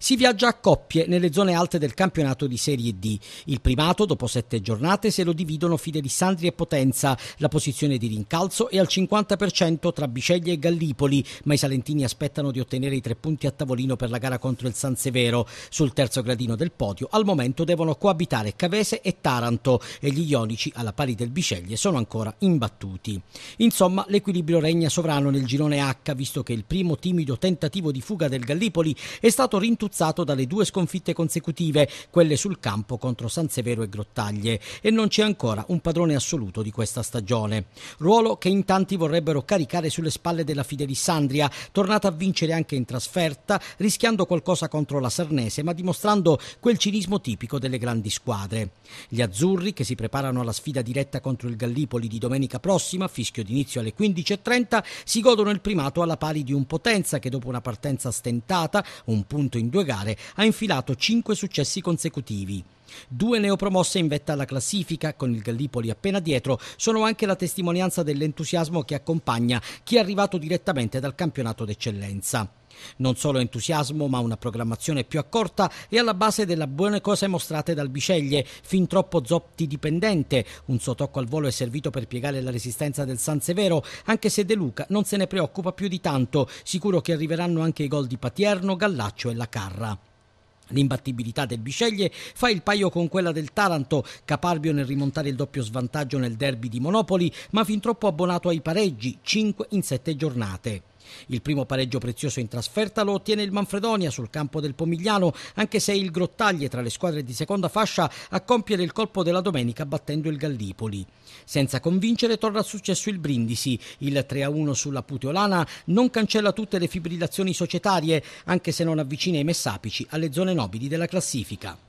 si viaggia a coppie nelle zone alte del campionato di Serie D. Il primato, dopo sette giornate, se lo dividono Fidelissandri e Potenza, la posizione di rincalzo è al 50% tra Biceglie e Gallipoli, ma i salentini aspettano di ottenere i tre punti a tavolino per la gara contro il San Severo. Sul terzo gradino del podio, al momento devono coabitare Cavese e Taranto e gli ionici, alla pari del Biceglie, sono ancora imbattuti. Insomma, l'equilibrio regna sovrano nel girone H, visto che il primo timido tentativo di fuga del Gallipoli è stato rintutato acciuzzato dalle due sconfitte consecutive, quelle sul campo contro San Severo e Grottaglie, e non c'è ancora un padrone assoluto di questa stagione. Ruolo che in tanti vorrebbero caricare sulle spalle della Fidelissandria, tornata a vincere anche in trasferta, rischiando qualcosa contro la Sarnese, ma dimostrando quel cinismo tipico delle grandi squadre. Gli azzurri, che si preparano alla sfida diretta contro il Gallipoli di domenica prossima, fischio d'inizio alle 15.30, si godono il primato alla pari di un Potenza che dopo una partenza stentata, un punto in due due gare ha infilato cinque successi consecutivi. Due neopromosse in vetta alla classifica, con il Gallipoli appena dietro, sono anche la testimonianza dell'entusiasmo che accompagna chi è arrivato direttamente dal campionato d'eccellenza. Non solo entusiasmo, ma una programmazione più accorta è alla base delle buone cose mostrate dal Biceglie, fin troppo Zotti dipendente. Un suo tocco al volo è servito per piegare la resistenza del San Severo, anche se De Luca non se ne preoccupa più di tanto, sicuro che arriveranno anche i gol di Patierno, Gallaccio e La Carra. L'imbattibilità del Biceglie fa il paio con quella del Taranto, caparbio nel rimontare il doppio svantaggio nel derby di Monopoli, ma fin troppo abbonato ai pareggi, 5 in 7 giornate. Il primo pareggio prezioso in trasferta lo ottiene il Manfredonia sul campo del Pomigliano, anche se il Grottaglie tra le squadre di seconda fascia a compiere il colpo della domenica battendo il Gallipoli. Senza convincere torna a successo il Brindisi. Il 3-1 sulla Puteolana non cancella tutte le fibrillazioni societarie, anche se non avvicina i Messapici alle zone nobili della classifica.